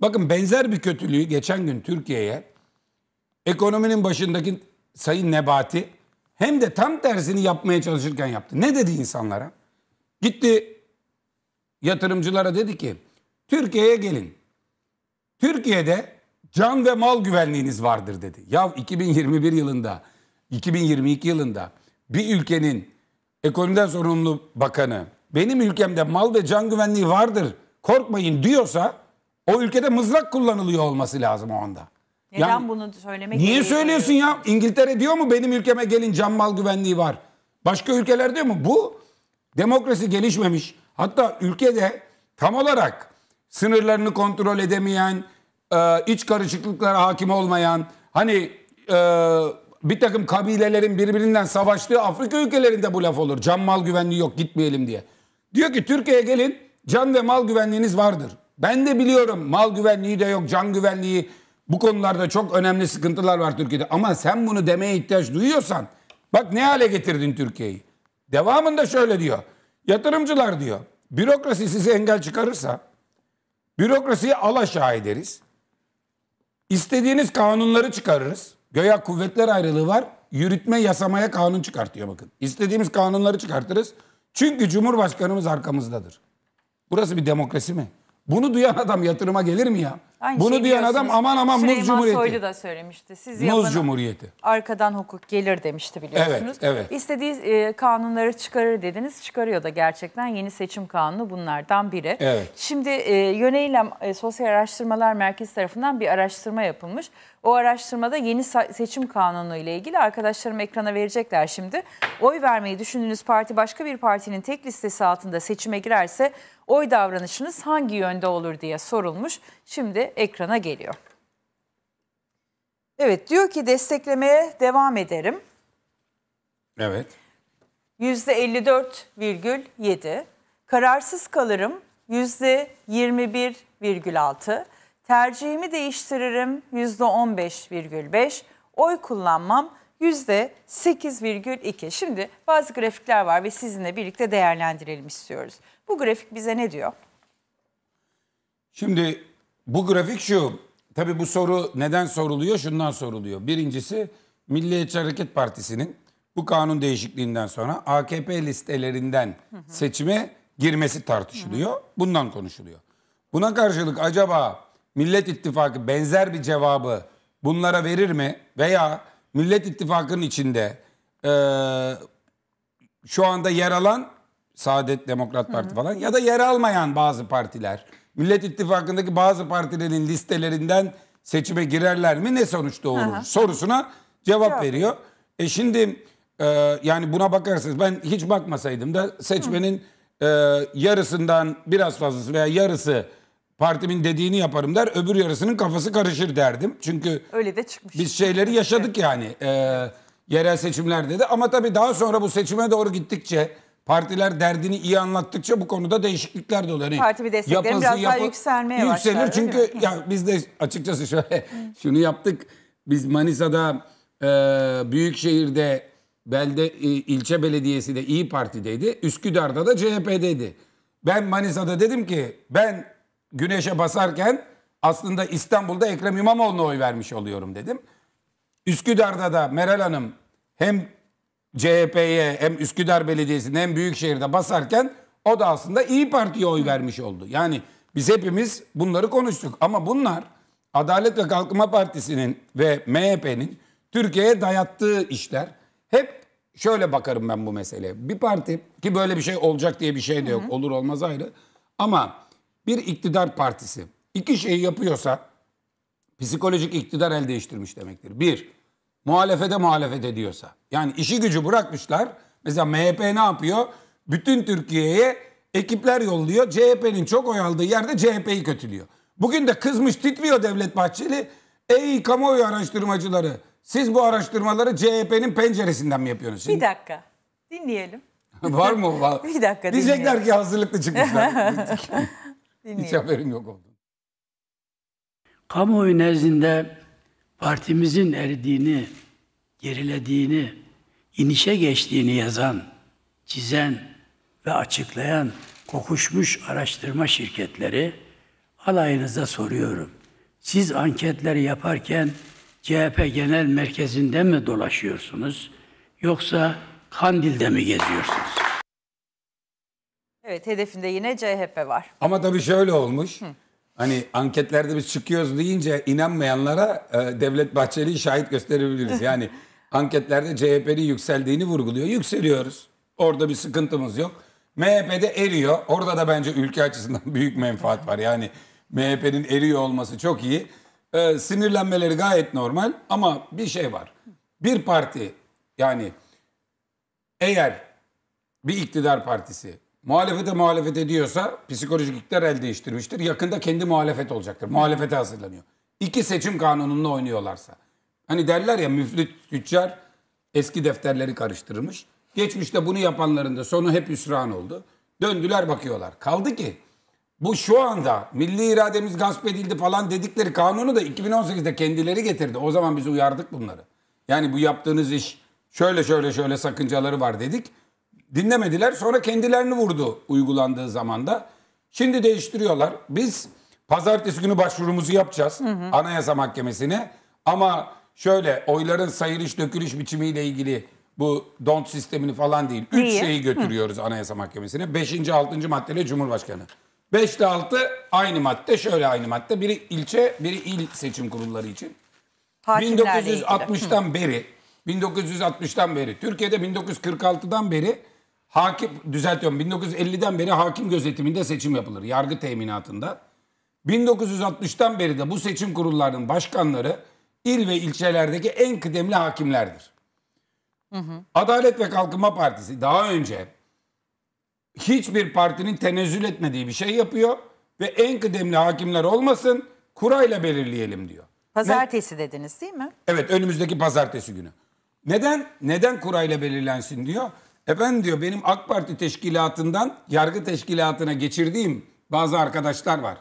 Bakın benzer bir kötülüğü geçen gün Türkiye'ye ekonominin başındaki Sayın Nebati hem de tam tersini yapmaya çalışırken yaptı. Ne dedi insanlara? Gitti yatırımcılara dedi ki Türkiye'ye gelin. Türkiye'de can ve mal güvenliğiniz vardır dedi. Ya 2021 yılında, 2022 yılında bir ülkenin ekonomiden sorumlu bakanı benim ülkemde mal ve can güvenliği vardır korkmayın diyorsa o ülkede mızrak kullanılıyor olması lazım o anda. Neden yani, bunu söylemek Niye söylüyorsun ya? İngiltere diyor mu benim ülkeme gelin can mal güvenliği var. Başka ülkeler diyor mu? Bu demokrasi gelişmemiş. Hatta ülkede tam olarak sınırlarını kontrol edemeyen, e, iç karışıklıklara hakim olmayan, hani e, bir takım kabilelerin birbirinden savaştığı Afrika ülkelerinde bu laf olur. Can mal güvenliği yok gitmeyelim diye. Diyor ki Türkiye'ye gelin can ve mal güvenliğiniz vardır. Ben de biliyorum mal güvenliği de yok, can güvenliği. Bu konularda çok önemli sıkıntılar var Türkiye'de. Ama sen bunu demeye ihtiyaç duyuyorsan bak ne hale getirdin Türkiye'yi. Devamında şöyle diyor. Yatırımcılar diyor. Bürokrasi size engel çıkarırsa bürokrasiyi alaşağı ederiz. İstediğiniz kanunları çıkarırız. Göya kuvvetler ayrılığı var. Yürütme yasamaya kanun çıkartıyor bakın. İstediğimiz kanunları çıkartırız. Çünkü Cumhurbaşkanımız arkamızdadır. Burası bir demokrasi mi? Bunu duyan adam yatırıma gelir mi ya? Aynı Bunu duyan adam aman aman Süleyman muz cumhuriyeti. Süleyman Soylu da söylemişti. Siz muz cumhuriyeti. Arkadan hukuk gelir demişti biliyorsunuz. Evet, evet. İstediği e, kanunları çıkarır dediniz. Çıkarıyor da gerçekten yeni seçim kanunu bunlardan biri. Evet. Şimdi e, Yöneylem e, Sosyal Araştırmalar Merkezi tarafından bir araştırma yapılmış. O araştırmada yeni seçim kanunu ile ilgili arkadaşlarım ekrana verecekler şimdi. Oy vermeyi düşündüğünüz parti başka bir partinin tek listesi altında seçime girerse oy davranışınız hangi yönde olur diye sorulmuş. Şimdi ekrana geliyor. Evet diyor ki desteklemeye devam ederim. Evet. %54,7. Kararsız kalırım %21,6. Tercihimi değiştiririm %15,5. Oy kullanmam %8,2. Şimdi bazı grafikler var ve sizinle birlikte değerlendirelim istiyoruz. Bu grafik bize ne diyor? Şimdi bu grafik şu. Tabii bu soru neden soruluyor? Şundan soruluyor. Birincisi Milliyetçi Hareket Partisi'nin bu kanun değişikliğinden sonra AKP listelerinden seçime girmesi tartışılıyor. Bundan konuşuluyor. Buna karşılık acaba Millet İttifakı benzer bir cevabı bunlara verir mi? Veya Millet İttifakı'nın içinde e, şu anda yer alan Saadet Demokrat Parti hı hı. falan ya da yer almayan bazı partiler Millet İttifakı'ndaki bazı partilerin listelerinden seçime girerler mi ne sonuç doğurur hı hı. sorusuna cevap Yok. veriyor. E şimdi e, yani buna bakarsınız. ben hiç bakmasaydım da seçmenin hı. e, yarısından biraz fazlası veya yarısı partimin dediğini yaparım der. Öbür yarısının kafası karışır derdim. Çünkü öyle de çıkmış. Biz şeyleri yaşadık yani. E, yerel seçimlerde de ama tabii daha sonra bu seçime doğru gittikçe partiler derdini iyi anlattıkça bu konuda değişiklikler de oluyor. Yani Parti bir desteklerin yapası, biraz daha yapı, yükselmeye yükselir Çünkü ya biz de açıkçası şöyle şunu yaptık. Biz Manisa'da e, Büyükşehir'de belde e, ilçe belediyesi de İyi Parti'deydi. Üsküdar'da da CHP'deydi. Ben Manisa'da dedim ki ben güneşe basarken aslında İstanbul'da Ekrem İmamoğlu'na oy vermiş oluyorum dedim. Üsküdar'da da Meral Hanım hem CHP'ye hem Üsküdar Belediyesi'ne hem Büyükşehir'de basarken o da aslında İyi Parti'ye oy vermiş oldu. Yani biz hepimiz bunları konuştuk ama bunlar Adalet ve Kalkınma Partisi'nin ve MHP'nin Türkiye'ye dayattığı işler. Hep şöyle bakarım ben bu meseleye. Bir parti ki böyle bir şey olacak diye bir şey de yok. Olur olmaz ayrı. Ama bir iktidar partisi iki şey yapıyorsa psikolojik iktidar el değiştirmiş demektir. Bir, muhalefete muhalefet ediyorsa. Yani işi gücü bırakmışlar. Mesela MHP ne yapıyor? Bütün Türkiye'ye ekipler yolluyor. CHP'nin çok oy aldığı yerde CHP'yi kötülüyor. Bugün de kızmış titriyor Devlet Bahçeli. Ey kamuoyu araştırmacıları siz bu araştırmaları CHP'nin penceresinden mi yapıyorsunuz? Şimdi? Bir dakika dinleyelim. Var mı? Var. Bir dakika Diyecekler dinleyelim. ki hazırlıklı çıkmışlar. Hiç haberim yok oldu. Kamuoyu nezdinde partimizin erdiğini, gerilediğini, inişe geçtiğini yazan, çizen ve açıklayan kokuşmuş araştırma şirketleri alayınıza soruyorum. Siz anketleri yaparken CHP Genel Merkezi'nde mi dolaşıyorsunuz yoksa Kandil'de mi geziyorsunuz? Evet hedefinde yine CHP var. Ama tabii şöyle olmuş. Hı. Hani anketlerde biz çıkıyoruz deyince inanmayanlara e, Devlet Bahçeli'yi şahit gösterebiliriz. Yani anketlerde CHP'nin yükseldiğini vurguluyor. Yükseliyoruz. Orada bir sıkıntımız yok. MHP'de eriyor. Orada da bence ülke açısından büyük menfaat var. Yani MHP'nin eriyor olması çok iyi. Ee, sinirlenmeleri gayet normal ama bir şey var. Bir parti yani eğer bir iktidar partisi muhalefete muhalefet ediyorsa psikolojik iktidar el değiştirmiştir. Yakında kendi muhalefet olacaktır. Muhalefete hazırlanıyor. İki seçim kanununla oynuyorlarsa. Hani derler ya müflüt tüccar eski defterleri karıştırmış. Geçmişte bunu yapanların da sonu hep üsran oldu. Döndüler bakıyorlar. Kaldı ki bu şu anda milli irademiz gasp edildi falan dedikleri kanunu da 2018'de kendileri getirdi. O zaman biz uyardık bunları. Yani bu yaptığınız iş şöyle şöyle şöyle sakıncaları var dedik. Dinlemediler. Sonra kendilerini vurdu uygulandığı zamanda. Şimdi değiştiriyorlar. Biz pazartesi günü başvurumuzu yapacağız hı hı. Anayasa Mahkemesi'ne. Ama şöyle oyların sayılış dökülüş biçimiyle ilgili bu don't sistemini falan değil. Üç İyi. şeyi götürüyoruz hı. Anayasa Mahkemesi'ne. Beşinci, altıncı maddeyle Cumhurbaşkanı. 5 ile 6 aynı madde şöyle aynı madde. Biri ilçe, biri il seçim kurulları için. Hakimlerle 1960'tan ilgili. beri 1960'tan beri Türkiye'de 1946'dan beri hakim düzeltiyorum 1950'den beri hakim gözetiminde seçim yapılır yargı teminatında. 1960'tan beri de bu seçim kurullarının başkanları il ve ilçelerdeki en kıdemli hakimlerdir. Hı hı. Adalet ve Kalkınma Partisi daha önce hiçbir partinin tenezzül etmediği bir şey yapıyor ve en kıdemli hakimler olmasın kurayla belirleyelim diyor. Pazartesi ne? dediniz değil mi? Evet önümüzdeki pazartesi günü. Neden? Neden kurayla belirlensin diyor. Efendim diyor benim AK Parti teşkilatından yargı teşkilatına geçirdiğim bazı arkadaşlar var.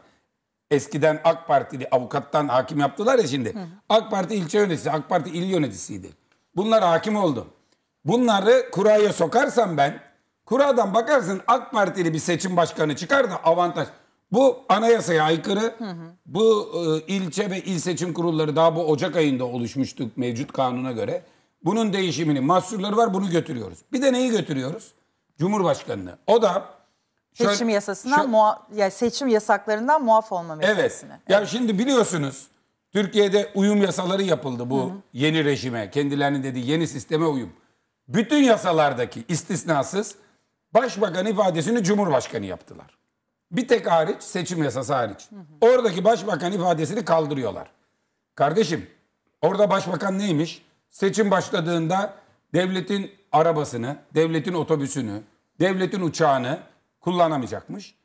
Eskiden AK Partili avukattan hakim yaptılar ya şimdi. Hı. AK Parti ilçe yöneticisi, AK Parti il yöneticisiydi. Bunlar hakim oldu. Bunları kuraya sokarsam ben, kuradan bakarsın AK Partili bir seçim başkanı çıkar da avantaj. Bu anayasaya aykırı. Hı hı. Bu e, ilçe ve il seçim kurulları daha bu Ocak ayında oluşmuştuk mevcut kanuna göre. Bunun değişimini mahsurları var bunu götürüyoruz. Bir de neyi götürüyoruz? Cumhurbaşkanını. O da şöyle, seçim yasasından şöyle, muha, yani seçim yasaklarından muaf olma meselesini. Evet. Ya evet. şimdi biliyorsunuz Türkiye'de uyum yasaları yapıldı bu Hı-hı. yeni rejime. Kendilerinin dediği yeni sisteme uyum. Bütün yasalardaki istisnasız başbakan ifadesini cumhurbaşkanı yaptılar. Bir tek hariç seçim yasası hariç. Hı hı. Oradaki başbakan ifadesini kaldırıyorlar. Kardeşim orada başbakan neymiş? Seçim başladığında devletin arabasını, devletin otobüsünü, devletin uçağını kullanamayacakmış.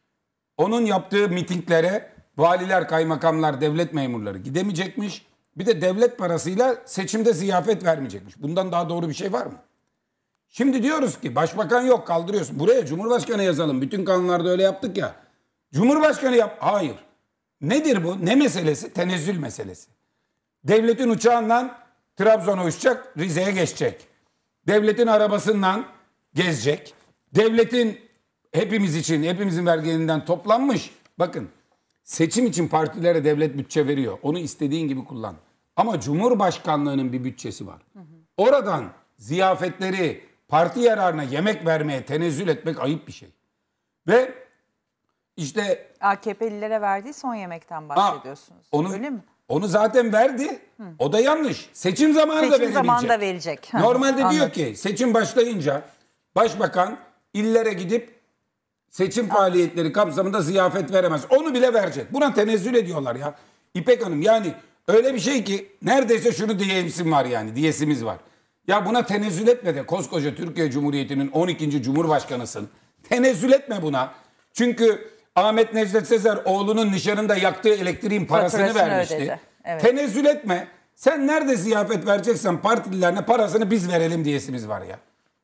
Onun yaptığı mitinglere valiler, kaymakamlar, devlet memurları gidemeyecekmiş. Bir de devlet parasıyla seçimde ziyafet vermeyecekmiş. Bundan daha doğru bir şey var mı? Şimdi diyoruz ki başbakan yok kaldırıyorsun. Buraya Cumhurbaşkanı yazalım. Bütün kanunlarda öyle yaptık ya. Cumhurbaşkanı yap. Hayır. Nedir bu? Ne meselesi? Tenezzül meselesi. Devletin uçağından Trabzon'a uçacak, Rize'ye geçecek. Devletin arabasından gezecek. Devletin hepimiz için, hepimizin vergilerinden toplanmış. Bakın seçim için partilere devlet bütçe veriyor. Onu istediğin gibi kullan. Ama Cumhurbaşkanlığının bir bütçesi var. Oradan ziyafetleri parti yararına yemek vermeye tenezzül etmek ayıp bir şey. Ve işte AKP'lilere verdiği son yemekten bahsediyorsunuz. Aa, onu, Öyle mi? Onu zaten verdi. O da yanlış. Seçim zamanı da Seçim verebilecek. zamanında verecek. Ha, Normalde diyor ki seçim başlayınca başbakan illere gidip seçim faaliyetleri kapsamında ziyafet veremez. Onu bile verecek. Buna tenezzül ediyorlar ya. İpek Hanım yani öyle bir şey ki neredeyse şunu diyesim var yani diyesimiz var. Ya buna tenezzül etme de koskoca Türkiye Cumhuriyeti'nin 12. Cumhurbaşkanısın. Tenezzül etme buna. Çünkü Ahmet Necdet Sezer oğlunun nişanında yaktığı elektriğin parasını Faturasını vermişti. Ödedi. Evet. Tenezzül etme. Sen nerede ziyafet vereceksen partililerine parasını biz verelim diyesimiz var ya.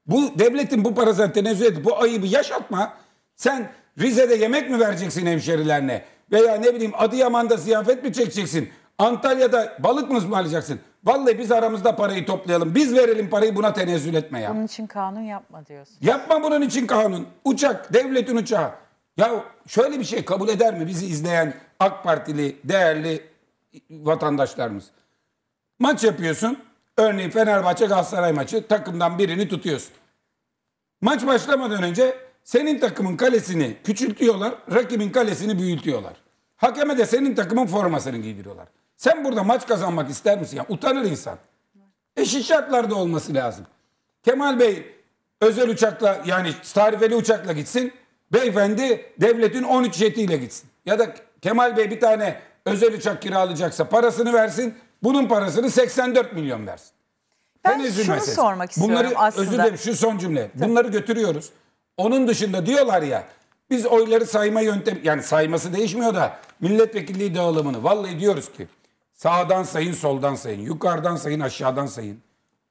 Bu devletin bu parasını tenezzül edip bu ayıbı yaşatma. Sen Rize'de yemek mi vereceksin hemşerilerine? Veya ne bileyim Adıyaman'da ziyafet mi çekeceksin? Antalya'da balık mı alacaksın? Vallahi biz aramızda parayı toplayalım. Biz verelim parayı buna tenezzül etme ya. Bunun için kanun yapma diyorsun. Yapma bunun için kanun. Uçak, devletin uçağı. Ya şöyle bir şey kabul eder mi bizi izleyen AK Partili değerli vatandaşlarımız? Maç yapıyorsun. Örneğin Fenerbahçe Galatasaray maçı takımdan birini tutuyorsun. Maç başlamadan önce senin takımın kalesini küçültüyorlar, rakibin kalesini büyütüyorlar. Hakeme de senin takımın formasını giydiriyorlar. Sen burada maç kazanmak ister misin? Ya utanır insan. Eşit şartlarda olması lazım. Kemal Bey özel uçakla yani tarifeli uçakla gitsin. Beyefendi devletin 13 jetiyle gitsin. Ya da Kemal Bey bir tane özel uçak kiralayacaksa parasını versin. Bunun parasını 84 milyon versin. Ben Henüz şunu meselesi. sormak istiyorum Bunları, aslında. Özür dilerim şu son cümle. Tabii. Bunları götürüyoruz. Onun dışında diyorlar ya biz oyları sayma yöntemi yani sayması değişmiyor da milletvekilliği dağılımını vallahi diyoruz ki sağdan sayın soldan sayın yukarıdan sayın aşağıdan sayın.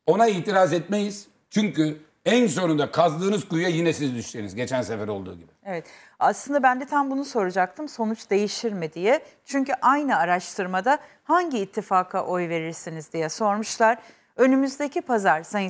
Ona itiraz etmeyiz. Çünkü en sonunda kazdığınız kuyuya yine siz düşeceksiniz. Geçen sefer olduğu gibi. Evet. Aslında ben de tam bunu soracaktım. Sonuç değişir mi diye. Çünkü aynı araştırmada hangi ittifaka oy verirsiniz diye sormuşlar. Önümüzdeki pazar Sayın